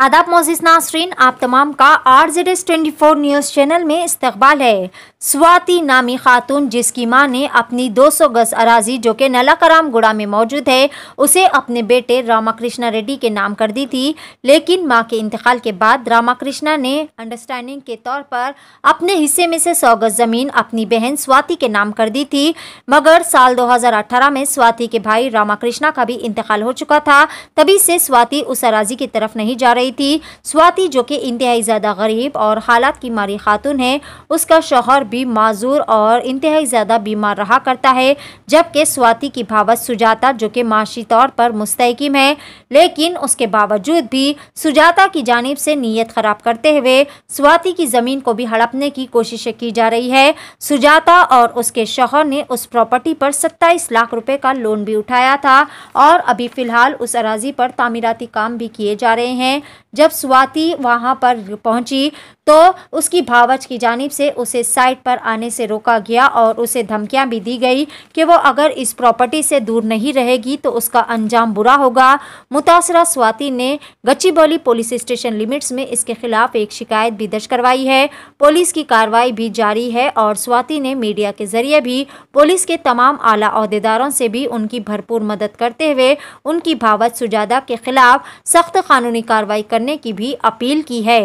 आदाब मोजिस नासरीन आप तमाम का R Z S twenty four news channel में इस्तबाल है स्वाति नामी खातून जिसकी मां ने अपनी 200 गज अराजी जो कि नलाकराम गुड़ा में मौजूद है उसे अपने बेटे रामाकृष्णा रेड्डी के नाम कर दी थी लेकिन मां के इंतकाल के बाद रामाकृष्णा ने अंडरस्टैंडिंग के तौर पर अपने हिस्से में से सौ गज ज़मीन अपनी बहन स्वाति के नाम कर दी थी मगर साल दो हज़ार में स्वाति के भाई रामाकृष्णा का भी इंतकाल हो चुका था तभी से स्वाति उस अराजी की तरफ नहीं जा रही गई थी स्वाति जो कि इंतहाई ज़्यादा गरीब और हालात की मारी खातून है उसका शोहर भी माजूर और इंतहाई ज़्यादा बीमार रहा करता है जबकि स्वाति की भावत सुजाता जो कि माशी तौर पर मुस्तकम है लेकिन उसके बावजूद भी सुजाता की जानब से नीयत ख़राब करते हुए स्वाति की ज़मीन को भी हड़पने की कोशिशें की जा रही है सुजाता और उसके शोहर ने उस प्रॉपर्टी पर सत्ताईस लाख रुपए का लोन भी उठाया था और अभी फ़िलहाल उस अराजी पर तामीराती काम भी किए जा रहे हैं जब स्वाति वहाँ पर पहुंची तो उसकी भावच की जानिब से उसे साइट पर आने से रोका गया और उसे धमकियां भी दी गई कि वो अगर इस प्रॉपर्टी से दूर नहीं रहेगी तो उसका अंजाम बुरा होगा मुतासरा स्वाति ने गच्चीबौली पुलिस स्टेशन लिमिट्स में इसके खिलाफ एक शिकायत भी दर्ज करवाई है पुलिस की कार्रवाई भी जारी है और स्वाति ने मीडिया के जरिए भी पुलिस के तमाम आला अहदेदारों से भी उनकी भरपूर मदद करते हुए उनकी भावच सुजादा के खिलाफ सख्त कानूनी कार्रवाई करने की भी अपील की है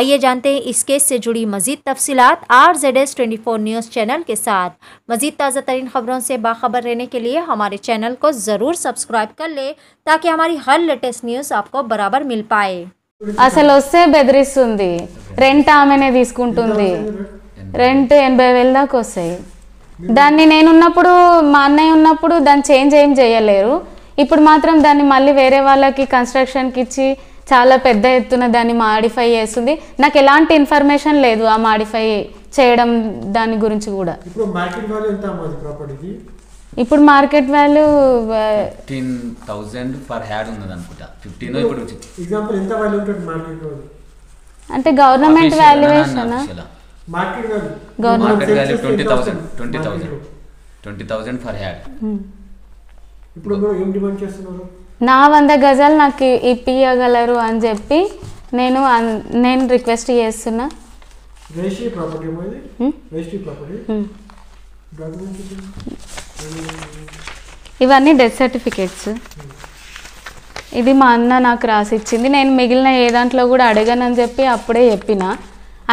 आइए जानते हैं इस केस से जुड़ी मजीद तफसीत R Z S twenty four news channel के साथ मजीद ताज़ा तरीन खबरों से बाखबर रहने के लिए हमारे चैनल को ज़रूर सब्सक्राइब कर ले ताकि हमारी हर लेटेस्ट न्यूज़ आपको बराबर मिल पाए असल వస్తే बेदरी रेंट आम తీసుకుంటుంది రెంట్ ఎనభై వేల దాకా వస్తాయి దాన్ని నేనున్నప్పుడు మా అన్నయ్య ఉన్నప్పుడు దాన్ని చేంజ్ ఏం చేయలేరు ఇప్పుడు మాత్రం దాన్ని మళ్ళీ వేరే చాలా పెద్ద ఎత్తున దాన్ని మాడిఫై చేస్తుంది నాకు ఎలాంటి ఇన్ఫర్మేషన్ లేదు ఆ మాడిఫై చేయడం దాని గురించి కూడా ఇప్పుడు మార్కెట్ వాల్యూ అంటే గవర్నమెంట్ వాల్యుయేషన్ ఫర్ హ్యాడ్ ఇప్పుడు ఏం డిమాండ్ చేస్తున్నారు నా వంద గజాలు నాకు ఇప్పియగలరు అని చెప్పి నేను నేను రిక్వెస్ట్ చేస్తున్నా ఇవన్నీ డెత్ సర్టిఫికేట్స్ ఇది మా అన్న నాకు రాసిచ్చింది నేను మిగిలిన ఏ దాంట్లో కూడా అడగనని చెప్పి అప్పుడే చెప్పిన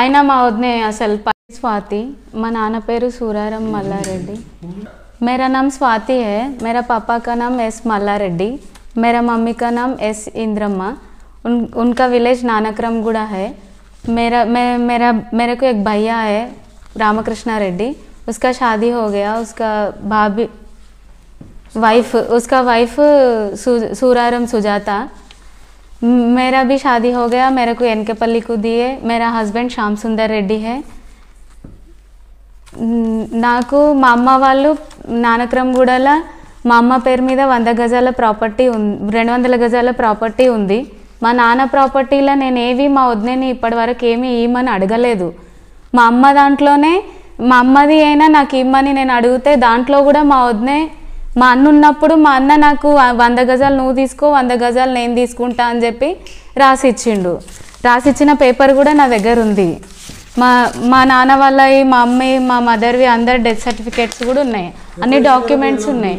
అయినా మా వదినే అసలు స్వాతి మా నాన్న పేరు సూరారం మల్లారెడ్డి మేరా నామ్ స్వాతి మేరా పాపాకా కా నామ్ ఎస్ మల్లారెడ్డి मेरा मम्मी का नाम एस इंद्रम्मा उन उनका विलेज नानक्रम गुड़ा है मेरा मैं मेरा मेरे को एक भैया है रामकृष्णा रेड्डी उसका शादी हो गया उसका भाभी वाइफ उसका वाइफ सूरारम सुजाता मेरा भी शादी हो गया मेरे को एन के पल्ली को दिए मेरा हस्बैंड श्याम सुंदर रेड्डी है नाकू मामा वालू नानक्रम నానక్రమగూడల మా అమ్మ పేరు మీద వంద గజాల ప్రాపర్టీ ఉంది రెండు వందల గజాల ప్రాపర్టీ ఉంది మా నాన్న ప్రాపర్టీలో నేను ఏవి మా వదినేని ఇప్పటివరకు ఏమీ ఇవ్వమని అడగలేదు మా అమ్మ దాంట్లోనే మా అమ్మది అయినా నాకు ఇమ్మని నేను అడిగితే దాంట్లో కూడా మా వదినే మా అన్న ఉన్నప్పుడు మా అన్న నాకు వంద గజాలు నువ్వు తీసుకో వంద గజాలు నేను తీసుకుంటా అని చెప్పి రాసిచ్చిండు రాసిచ్చిన పేపర్ కూడా నా దగ్గర ఉంది మా మా నాన్న వాళ్ళవి మా అమ్మాయి మా మదర్వి అందరు డెత్ సర్టిఫికేట్స్ కూడా ఉన్నాయి అన్ని డాక్యుమెంట్స్ ఉన్నాయి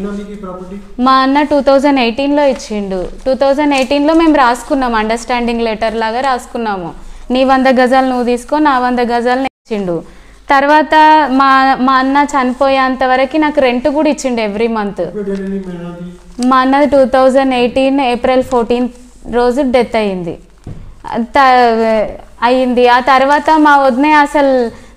మా అన్న టూ థౌజండ్ ఎయిటీన్లో ఇచ్చిండు టూ థౌజండ్ ఎయిటీన్లో మేము రాసుకున్నాము అండర్స్టాండింగ్ లెటర్ లాగా రాసుకున్నాము నీ వంద గజాలు నువ్వు తీసుకో నా వంద గజాలు ఇచ్చిండు తర్వాత మా మా అన్న చనిపోయేంత వరకు నాకు రెంట్ కూడా ఇచ్చిండు ఎవ్రీ మంత్ మా అన్నది two thousand eighteen April fourteenth రోజు డెత్ అయింది అయ్యింది ఆ తర్వాత మా వదినే అసలు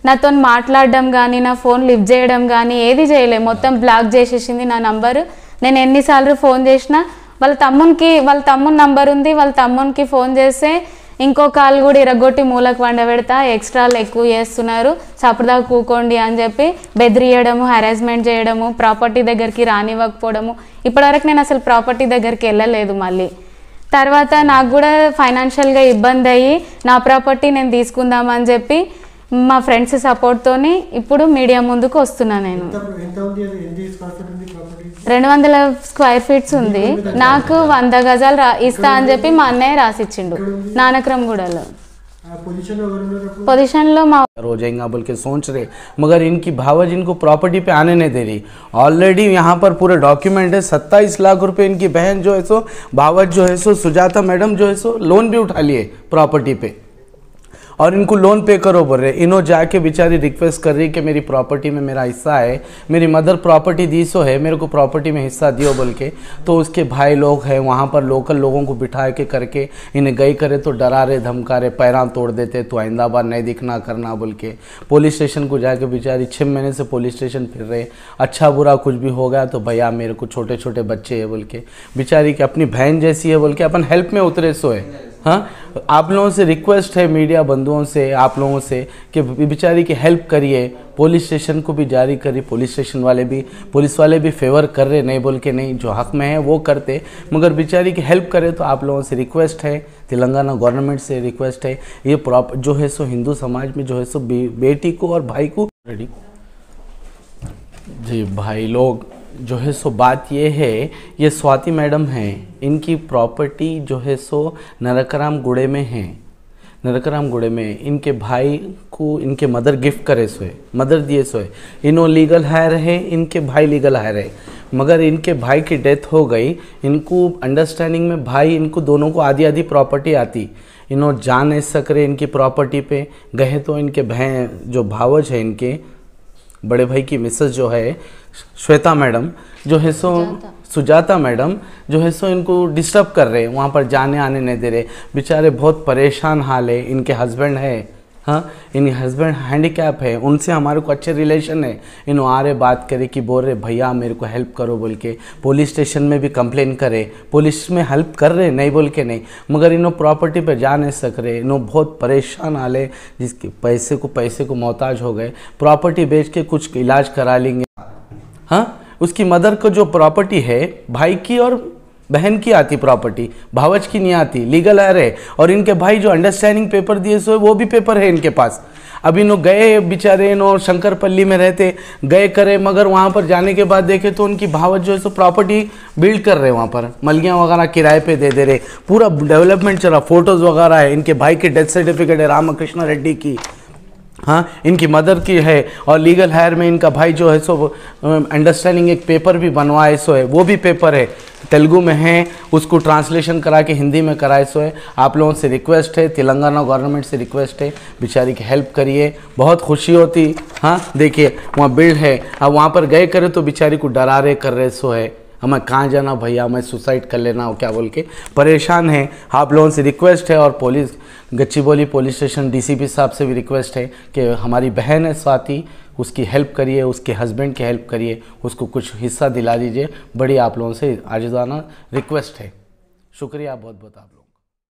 నాతో మాట్లాడడం కానీ నా ఫోన్ లిఫ్ట్ చేయడం కానీ ఏది చేయలేదు మొత్తం బ్లాక్ చేసేసింది నా నంబరు నేను ఎన్నిసార్లు ఫోన్ చేసినా వాళ్ళ తమ్మునికి వాళ్ళ తమ్ముని నంబర్ ఉంది వాళ్ళ తమ్మునికి ఫోన్ చేస్తే ఇంకో కాల్ కూడా ఇరగొట్టి మూలకు వండబెడతా ఎక్స్ట్రాలు ఎక్కువ చేస్తున్నారు చప్పుడుదాకా కూకోండి అని చెప్పి బెదిరియడము హెరాస్మెంట్ చేయడము ప్రాపర్టీ దగ్గరికి రానివ్వకపోవడము ఇప్పటివరకు నేను అసలు ప్రాపర్టీ దగ్గరికి వెళ్ళలేదు మళ్ళీ తర్వాత నాకు కూడా ఫైనాన్షియల్గా ఇబ్బంది అయ్యి నా ప్రాపర్టీ నేను తీసుకుందామని చెప్పి మా ఫ్రెండ్స్ సపోర్ట్తోని ఇప్పుడు మీడియా ముందుకు వస్తున్నా నేను రెండు వందల స్క్వేర్ ఫీట్స్ ఉంది నాకు వంద గజాలు ఇస్తా అని చెప్పి మా అన్నయ్య రాసిచ్చిండు గూడలో पोजीशन लो हो जाएंगे बोल के सोच रहे मगर इनकी भावज इनको प्रॉपर्टी पे आने नहीं दे रही ऑलरेडी यहाँ पर पूरे डॉक्यूमेंट है सत्ताईस लाख रुपए इनकी बहन जो है सो भावज जो है सो सुजाता मैडम जो है सो लोन भी उठा लिए प्रॉपर्टी पे और इनको लोन पे करो बोल रहे इनो जाके बेचारी रिक्वेस्ट कर रही कि मेरी प्रॉपर्टी में मेरा हिस्सा है मेरी मदर प्रॉपर्टी दी सो है मेरे को प्रॉपर्टी में हिस्सा दियो बोल के तो उसके भाई लोग हैं वहाँ पर लोकल लोगों को बिठा के करके इन्हें गई करे तो डरा रहे धमका रहे पैरा तोड़ देते तो आइंदा बार नहीं दिखना करना बोल के पुलिस स्टेशन को जाके बेचारी छः महीने से पुलिस स्टेशन फिर रहे अच्छा बुरा कुछ भी हो गया तो भैया मेरे को छोटे छोटे बच्चे है बोल के बेचारी की अपनी बहन जैसी है बोल के अपन हेल्प में उतरे सो है हाँ आप लोगों से रिक्वेस्ट है मीडिया बंधुओं से आप लोगों से कि बेचारी की हेल्प करिए पुलिस स्टेशन को भी जारी करिए पुलिस स्टेशन वाले भी पुलिस वाले भी फेवर कर रहे नहीं बोल के नहीं जो हक में है वो करते मगर बेचारी की हेल्प करे तो आप लोगों से रिक्वेस्ट है तेलंगाना गवर्नमेंट से रिक्वेस्ट है ये प्रॉप जो है सो हिंदू समाज में जो है सो बेटी को और भाई को जी भाई लोग जो है सो बात ये है ये स्वाति मैडम हैं इनकी प्रॉपर्टी जो है सो नरकराम गुड़े में है नरकराम गुड़े में इनके भाई को इनके मदर गिफ्ट करे सोए मदर दिए सोए इनो लीगल हायर है इनके भाई लीगल हायर है मगर इनके भाई की डेथ हो गई इनको अंडरस्टैंडिंग में भाई इनको दोनों को आधी आधी प्रॉपर्टी आती इनो जा नहीं सक रहे इनकी प्रॉपर्टी पे गए तो इनके भैं जो भावज है इनके बड़े भाई की मिसेज जो है श्वेता मैडम जो है सो सुजाता मैडम जो है सो इनको डिस्टर्ब कर रहे हैं वहाँ पर जाने आने नहीं दे रहे बेचारे बहुत परेशान हाल है इनके हस्बैंड है हाँ इन हस्बैंड हैंडीकैप है उनसे हमारे को अच्छे रिलेशन है इन आ रहे बात करे कि बोल रहे भैया मेरे को हेल्प करो बोल के पुलिस स्टेशन में भी कंप्लेन करे पुलिस में हेल्प कर रहे नहीं बोल के नहीं मगर इन्हों प्रॉपर्टी पर जा नहीं सक रहे इन्हों बहुत परेशान हाल है जिसके पैसे को पैसे को मोहताज हो गए प्रॉपर्टी बेच के कुछ इलाज करा लेंगे हाँ उसकी मदर को जो प्रॉपर्टी है भाई की और बहन की आती प्रॉपर्टी भावच की नहीं आती लीगल आ रहे और इनके भाई जो अंडरस्टैंडिंग पेपर दिए सो वो भी पेपर है इनके पास अब इन गए बेचारे इन शंकरपल्ली में रहते गए करे मगर वहाँ पर जाने के बाद देखे तो उनकी भावच जो है सो प्रॉपर्टी बिल्ड कर रहे वहाँ पर मलियाँ वगैरह किराए पे दे दे रहे पूरा डेवलपमेंट चल रहा फोटोज़ वगैरह है इनके भाई की डेथ सर्टिफिकेट है रामकृष्ण रेड्डी की हाँ इनकी मदर की है और लीगल हायर में इनका भाई जो है सो अंडरस्टैंडिंग एक पेपर भी बनवाए सो है वो भी पेपर है तेलुगु में है उसको ट्रांसलेशन करा के हिंदी में कराए सो है आप लोगों से रिक्वेस्ट है तेलंगाना गवर्नमेंट से रिक्वेस्ट है बेचारी की हेल्प करिए बहुत खुशी होती हाँ देखिए वहाँ बिल्ड है अब वहाँ पर गए करे तो बेचारी को डरा रहे कर रहे सो है हमें कहाँ जाना भैया हमें सुसाइड कर लेना हो क्या बोल के परेशान है आप लोगों से रिक्वेस्ट है और पुलिस बोली पुलिस स्टेशन डीसीपी साहब से भी रिक्वेस्ट है कि हमारी बहन है स्वाति उसकी हेल्प करिए उसके हस्बैंड की हेल्प करिए उसको कुछ हिस्सा दिला दीजिए बड़ी आप लोगों से आजाना रिक्वेस्ट है शुक्रिया बहुत बहुत आप